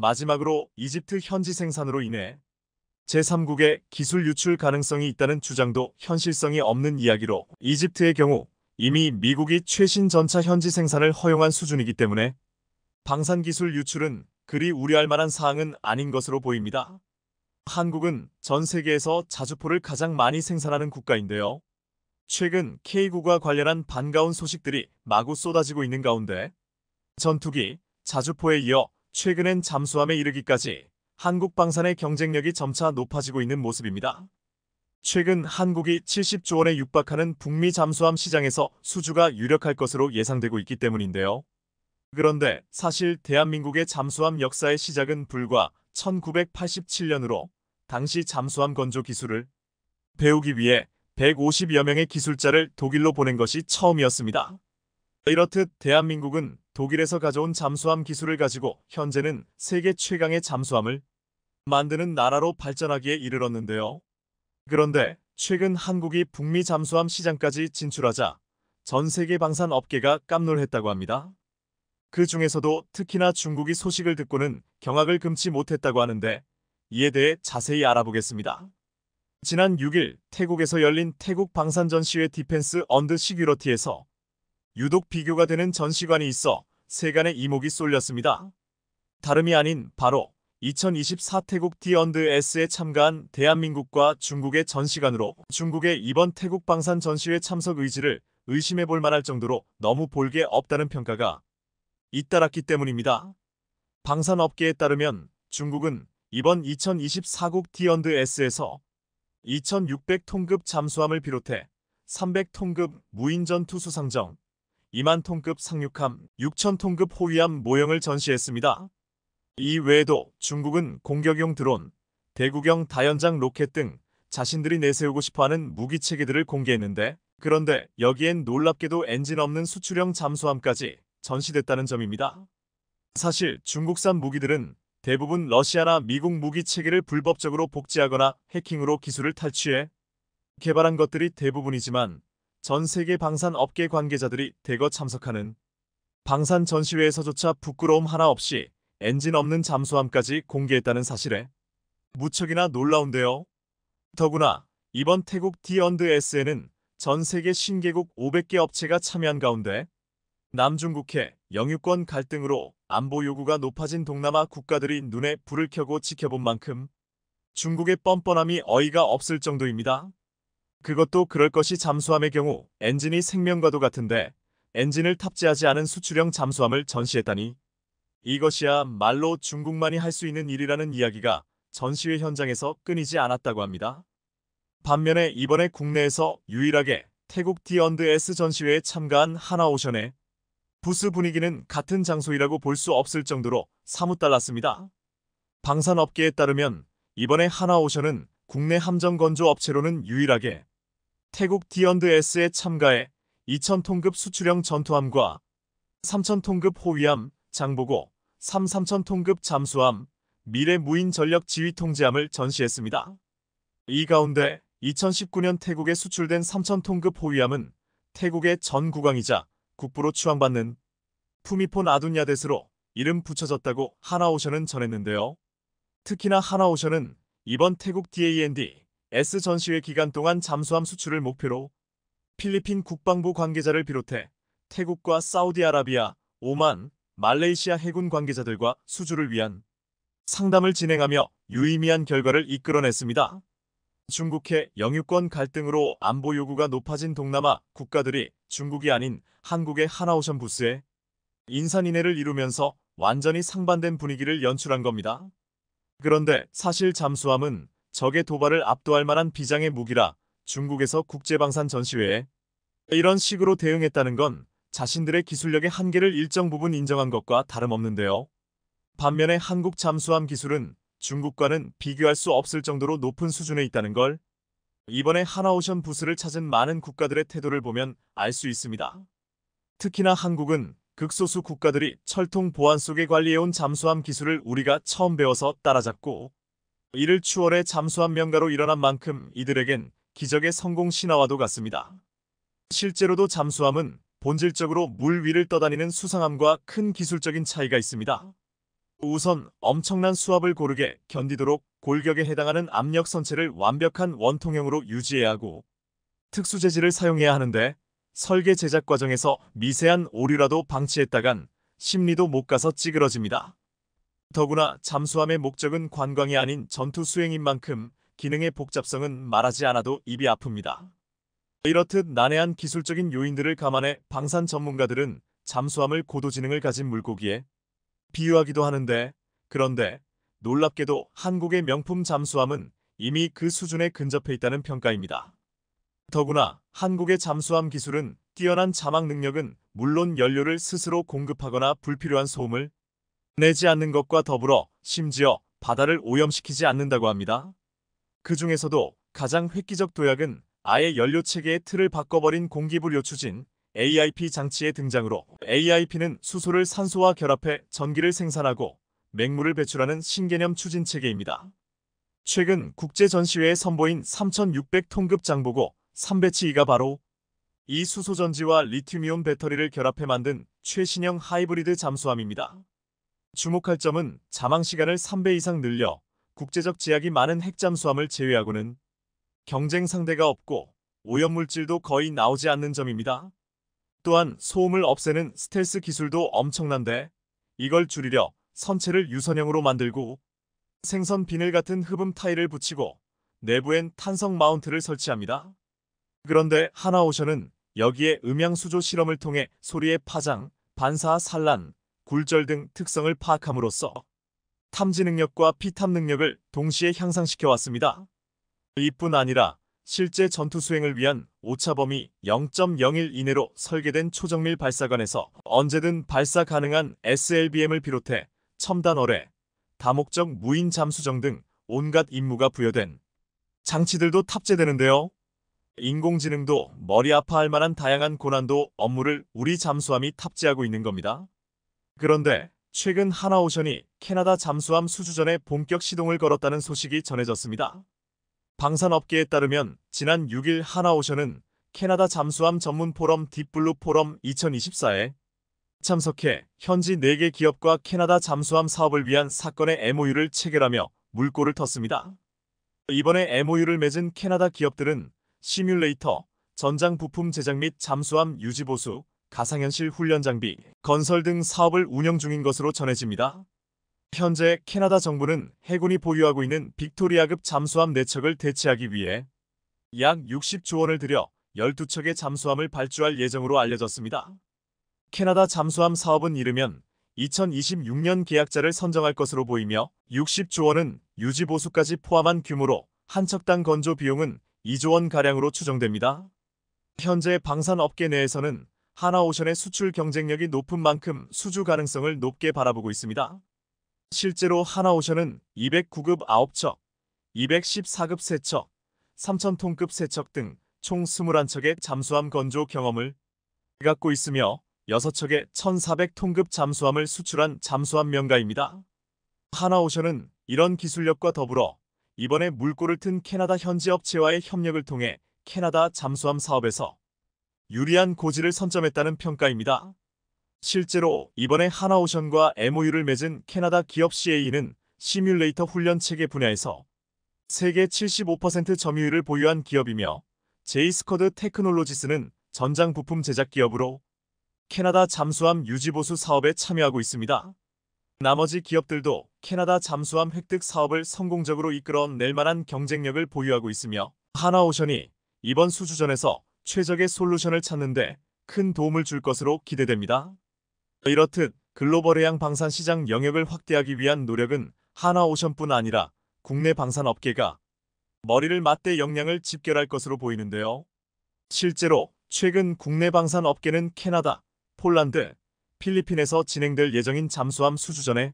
Speaker 1: 마지막으로 이집트 현지 생산으로 인해 제3국의 기술 유출 가능성이 있다는 주장도 현실성이 없는 이야기로 이집트의 경우 이미 미국이 최신 전차 현지 생산을 허용한 수준이기 때문에 방산 기술 유출은 그리 우려할 만한 사항은 아닌 것으로 보입니다. 한국은 전 세계에서 자주포를 가장 많이 생산하는 국가인데요. 최근 k 구과 관련한 반가운 소식들이 마구 쏟아지고 있는 가운데 전투기, 자주포에 이어 최근엔 잠수함에 이르기까지 한국 방산의 경쟁력이 점차 높아지고 있는 모습입니다. 최근 한국이 70조 원에 육박하는 북미 잠수함 시장에서 수주가 유력할 것으로 예상되고 있기 때문인데요. 그런데 사실 대한민국의 잠수함 역사의 시작은 불과 1987년으로 당시 잠수함 건조 기술을 배우기 위해 150여 명의 기술자를 독일로 보낸 것이 처음이었습니다. 이렇듯 대한민국은 독일에서 가져온 잠수함 기술을 가지고 현재는 세계 최강의 잠수함을 만드는 나라로 발전하기에 이르렀는데요. 그런데 최근 한국이 북미 잠수함 시장까지 진출하자 전 세계 방산 업계가 깜놀했다고 합니다. 그 중에서도 특히나 중국이 소식을 듣고는 경악을 금치 못했다고 하는데 이에 대해 자세히 알아보겠습니다. 지난 6일 태국에서 열린 태국 방산전 시회 디펜스 언드 시규러티에서 유독 비교가 되는 전시관이 있어 세간의 이목이 쏠렸습니다. 다름이 아닌 바로 2024 태국 디언드S에 참가한 대한민국과 중국의 전시관으로 중국의 이번 태국 방산 전시회 참석 의지를 의심해 볼 만할 정도로 너무 볼 게 없다는 평가가 잇따랐기 때문입니다. 방산업계에 따르면 중국은 이번 2024국 D&S에서 2 6 0 0통급 잠수함을 비롯해 3 0 0통급 무인전투 수상정, 2만통급 상륙함, 6천통급 호위함 모형을 전시했습니다. 이 외에도 중국은 공격용 드론, 대구경 다연장 로켓 등 자신들이 내세우고 싶어하는 무기체계들을 공개했는데 그런데 여기엔 놀랍게도 엔진 없는 수출형 잠수함까지 전시됐다는 점입니다. 사실 중국산 무기들은 대부분 러시아나 미국 무기 체계를 불법적으로 복제하거나 해킹으로 기술을 탈취해 개발한 것들이 대부분이지만 전 세계 방산 업계 관계자들이 대거 참석하는 방산 전시회에서조차 부끄러움 하나 없이 엔진 없는 잠수함까지 공개했다는 사실에 무척이나 놀라운데요. 더구나 이번 태국 D&S에는 전 세계 신개국 500개 업체가 참여한 가운데 남중국해 영유권 갈등으로 안보 요구가 높아진 동남아 국가들이 눈에 불을 켜고 지켜본 만큼 중국의 뻔뻔함이 어이가 없을 정도입니다. 그것도 그럴 것이 잠수함의 경우 엔진이 생명과도 같은데 엔진을 탑재하지 않은 수출형 잠수함을 전시했다니 이것이야 말로 중국만이 할 수 있는 일이라는 이야기가 전시회 현장에서 끊이지 않았다고 합니다. 반면에 이번에 국내에서 유일하게 태국 D&S 전시회에 참가한 하나오션의 부스 분위기는 같은 장소이라고 볼 수 없을 정도로 사뭇 달랐습니다. 방산업계에 따르면 이번에 하나오션은 국내 함정건조 업체로는 유일하게 태국 디언드S에 참가해 2,000톤급 수출형 전투함과 3,000톤급 호위함, 장보고 3 3,000톤급 잠수함, 미래 무인 전력 지휘 통제함을 전시했습니다. 이 가운데 2019년 태국에 수출된 3,000톤급 호위함은 태국의 전 국왕이자 국부로 추앙받는 푸미폰 아둔야데스로 이름 붙여졌다고 하나오션은 전했는데요. 특히나 하나오션은 이번 태국 DAND S 전시회 기간 동안 잠수함 수출을 목표로 필리핀 국방부 관계자를 비롯해 태국과 사우디아라비아, 오만, 말레이시아 해군 관계자들과 수주를 위한 상담을 진행하며 유의미한 결과를 이끌어냈습니다. 중국해 영유권 갈등으로 안보 요구가 높아진 동남아 국가들이 중국이 아닌 한국의 하나오션 부스에 인산인해를 이루면서 완전히 상반된 분위기를 연출한 겁니다. 그런데 사실 잠수함은 적의 도발을 압도할 만한 비장의 무기라 중국에서 국제방산 전시회에 이런 식으로 대응했다는 건 자신들의 기술력의 한계를 일정 부분 인정한 것과 다름없는데요. 반면에 한국 잠수함 기술은 중국과는 비교할 수 없을 정도로 높은 수준에 있다는 걸 이번에 하나오션 부스를 찾은 많은 국가들의 태도를 보면 알 수 있습니다. 특히나 한국은 극소수 국가들이 철통 보안 속에 관리해온 잠수함 기술을 우리가 처음 배워서 따라잡고 이를 추월해 잠수함 명가로 일어난 만큼 이들에겐 기적의 성공 신화와도 같습니다. 실제로도 잠수함은 본질적으로 물 위를 떠다니는 수상함과 큰 기술적인 차이가 있습니다. 우선 엄청난 수압을 고르게 견디도록 골격에 해당하는 압력 선체를 완벽한 원통형으로 유지해야 하고 특수 재질을 사용해야 하는데 설계 제작 과정에서 미세한 오류라도 방치했다간 심리도 못 가서 찌그러집니다. 더구나 잠수함의 목적은 관광이 아닌 전투 수행인 만큼 기능의 복잡성은 말하지 않아도 입이 아픕니다. 이렇듯 난해한 기술적인 요인들을 감안해 방산 전문가들은 잠수함을 고도지능을 가진 물고기에 비유하기도 하는데 그런데 놀랍게도 한국의 명품 잠수함은 이미 그 수준에 근접해 있다는 평가입니다. 더구나 한국의 잠수함 기술은 뛰어난 자막 능력은 물론 연료를 스스로 공급하거나 불필요한 소음을 내지 않는 것과 더불어 심지어 바다를 오염시키지 않는다고 합니다. 그 중에서도 가장 획기적 도약은 아예 연료 체계의 틀을 바꿔버린 공기불 요추진 AIP 장치의 등장으로 AIP는 수소를 산소와 결합해 전기를 생산하고 맹물을 배출하는 신개념 추진 체계입니다. 최근 국제 전시회에 선보인 3 6 0 0통급 장보고 3배치기가 바로 이 수소 전지와 리튬이온 배터리를 결합해 만든 최신형 하이브리드 잠수함입니다. 주목할 점은 자망 시간을 3배 이상 늘려 국제적 제약이 많은 핵잠수함을 제외하고는 경쟁 상대가 없고 오염물질도 거의 나오지 않는 점입니다. 또한 소음을 없애는 스텔스 기술도 엄청난데 이걸 줄이려 선체를 유선형으로 만들고 생선 비늘 같은 흡음 타일을 붙이고 내부엔 탄성 마운트를 설치합니다. 그런데 하나오션은 여기에 음향수조 실험을 통해 소리의 파장, 반사 산란, 굴절 등 특성을 파악함으로써 탐지 능력과 피탐 능력을 동시에 향상시켜 왔습니다. 이뿐 아니라 실제 전투 수행을 위한 오차범위 0.01 이내로 설계된 초정밀 발사관에서 언제든 발사 가능한 SLBM을 비롯해 첨단 어뢰, 다목적 무인 잠수정 등 온갖 임무가 부여된 장치들도 탑재되는데요. 인공지능도 머리 아파할 만한 다양한 고난도 업무를 우리 잠수함이 탑재하고 있는 겁니다. 그런데 최근 하나오션이 캐나다 잠수함 수주전에 본격 시동을 걸었다는 소식이 전해졌습니다. 방산업계에 따르면 지난 6일 하나오션은 캐나다 잠수함 전문 포럼 딥블루 포럼 2024에 참석해 현지 4개 기업과 캐나다 잠수함 사업을 위한 사건의 MOU를 체결하며 물꼬를 텄습니다. 이번에 MOU를 맺은 캐나다 기업들은 시뮬레이터, 전장 부품 제작 및 잠수함 유지보수, 가상현실 훈련 장비, 건설 등 사업을 운영 중인 것으로 전해집니다. 현재 캐나다 정부는 해군이 보유하고 있는 빅토리아급 잠수함 4척을 대체하기 위해 약 60조 원을 들여 12척의 잠수함을 발주할 예정으로 알려졌습니다. 캐나다 잠수함 사업은 이르면 2026년 계약자를 선정할 것으로 보이며 60조 원은 유지보수까지 포함한 규모로 한 척당 건조 비용은 2조 원가량으로 추정됩니다. 현재 방산업계 내에서는 하나오션의 수출 경쟁력이 높은 만큼 수주 가능성을 높게 바라보고 있습니다. 실제로 하나오션은 209급 9척, 214급 3척, 3000톤급 3척 등 총 21척의 잠수함 건조 경험을 갖고 있으며 6척의 1400톤급 잠수함을 수출한 잠수함 명가입니다. 하나오션은 이런 기술력과 더불어 이번에 물꼬를 튼 캐나다 현지 업체와의 협력을 통해 캐나다 잠수함 사업에서 유리한 고지를 선점했다는 평가입니다. 실제로 이번에 하나오션과 MOU를 맺은 캐나다 기업 CA는 시뮬레이터 훈련 체계 분야에서 세계 75% 점유율을 보유한 기업이며 제이스커드 테크놀로지스는 전장 부품 제작 기업으로 캐나다 잠수함 유지보수 사업에 참여하고 있습니다. 나머지 기업들도 캐나다 잠수함 획득 사업을 성공적으로 이끌어낼 만한 경쟁력을 보유하고 있으며 하나오션이 이번 수주전에서 최적의 솔루션을 찾는 데 큰 도움을 줄 것으로 기대됩니다. 이렇듯 글로벌 해양 방산 시장 영역을 확대하기 위한 노력은 하나오션뿐 아니라 국내 방산 업계가 머리를 맞대 역량을 집결할 것으로 보이는데요. 실제로 최근 국내 방산 업계는 캐나다, 폴란드, 필리핀에서 진행될 예정인 잠수함 수주전에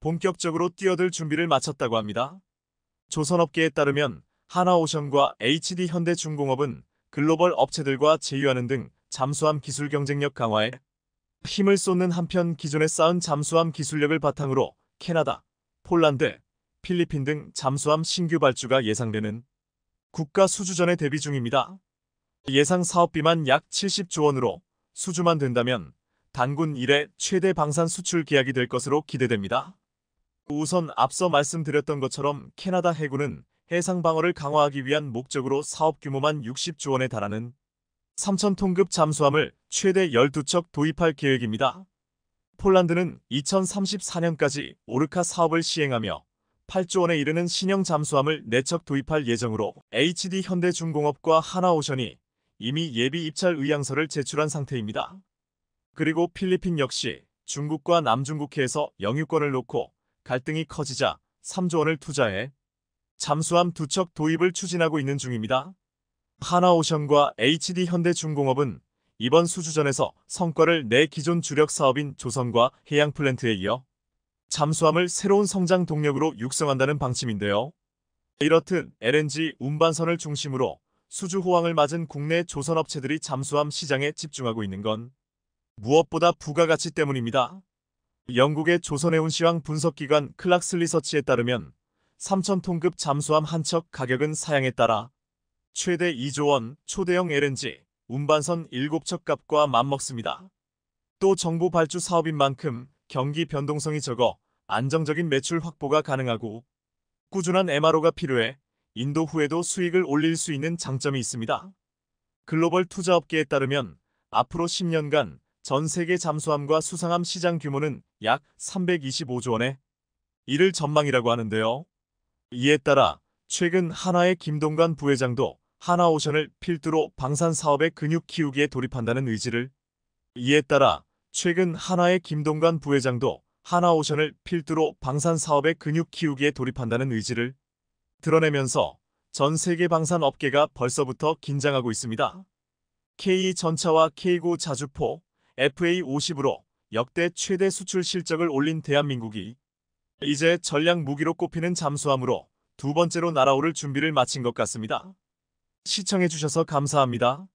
Speaker 1: 본격적으로 뛰어들 준비를 마쳤다고 합니다. 조선업계에 따르면 하나오션과 HD 현대중공업은 글로벌 업체들과 제휴하는 등 잠수함 기술 경쟁력 강화에 힘을 쏟는 한편 기존에 쌓은 잠수함 기술력을 바탕으로 캐나다, 폴란드, 필리핀 등 잠수함 신규 발주가 예상되는 국가 수주전에 대비 중입니다. 예상 사업비만 약 70조 원으로 수주만 된다면 단군 이래 최대 방산 수출 계약이 될 것으로 기대됩니다. 우선 앞서 말씀드렸던 것처럼 캐나다 해군은 해상 방어를 강화하기 위한 목적으로 사업 규모만 60조 원에 달하는 3 0통급 잠수함을 최대 12척 도입할 계획입니다. 폴란드는 2034년까지 오르카 사업을 시행하며 8조 원에 이르는 신형 잠수함을 4척 도입할 예정으로 HD 현대중공업과 하나오션이 이미 예비 입찰 의향서를 제출한 상태입니다. 그리고 필리핀 역시 중국과 남중국해에서 영유권을 놓고 갈등이 커지자 3조 원을 투자해 잠수함 2척 도입을 추진하고 있는 중입니다. 하나오션과 HD현대중공업은 이번 수주전에서 성과를 내 기존 주력 사업인 조선과 해양 플랜트에 이어 잠수함을 새로운 성장 동력으로 육성한다는 방침인데요. 이렇듯 LNG 운반선을 중심으로 수주 호황을 맞은 국내 조선업체들이 잠수함 시장에 집중하고 있는 건 무엇보다 부가가치 때문입니다. 영국의 조선해운시황 분석기관 클락슬리서치에 따르면 3천0톤급 잠수함 한 척 가격은 사양에 따라 최대 2조 원 초대형 LNG 운반선 7척 값과 맞먹습니다. 또 정부 발주 사업인 만큼 경기 변동성이 적어 안정적인 매출 확보가 가능하고 꾸준한 MRO가 필요해 인도 후에도 수익을 올릴 수 있는 장점이 있습니다. 글로벌 투자업계에 따르면 앞으로 10년간 전 세계 잠수함과 수상함 시장 규모는 약 325조 원에 이를 전망이라고 하는데요. 이에 따라 최근 하나의 김동관 부회장도 하나오션을 필두로 방산 사업의 근육 키우기에 돌입한다는 의지를 이에 따라 최근 하나의 김동관 부회장도 하나오션을 필두로 방산 사업의 근육 키우기에 돌입한다는 의지를 드러내면서 전 세계 방산 업계가 벌써부터 긴장하고 있습니다. K2전차와 K9 자주포 FA50으로 역대 최대 수출 실적을 올린 대한민국이 이제 전략 무기로 꼽히는 잠수함으로 두 번째로 날아오를 준비를 마친 것 같습니다. 시청해주셔서 감사합니다.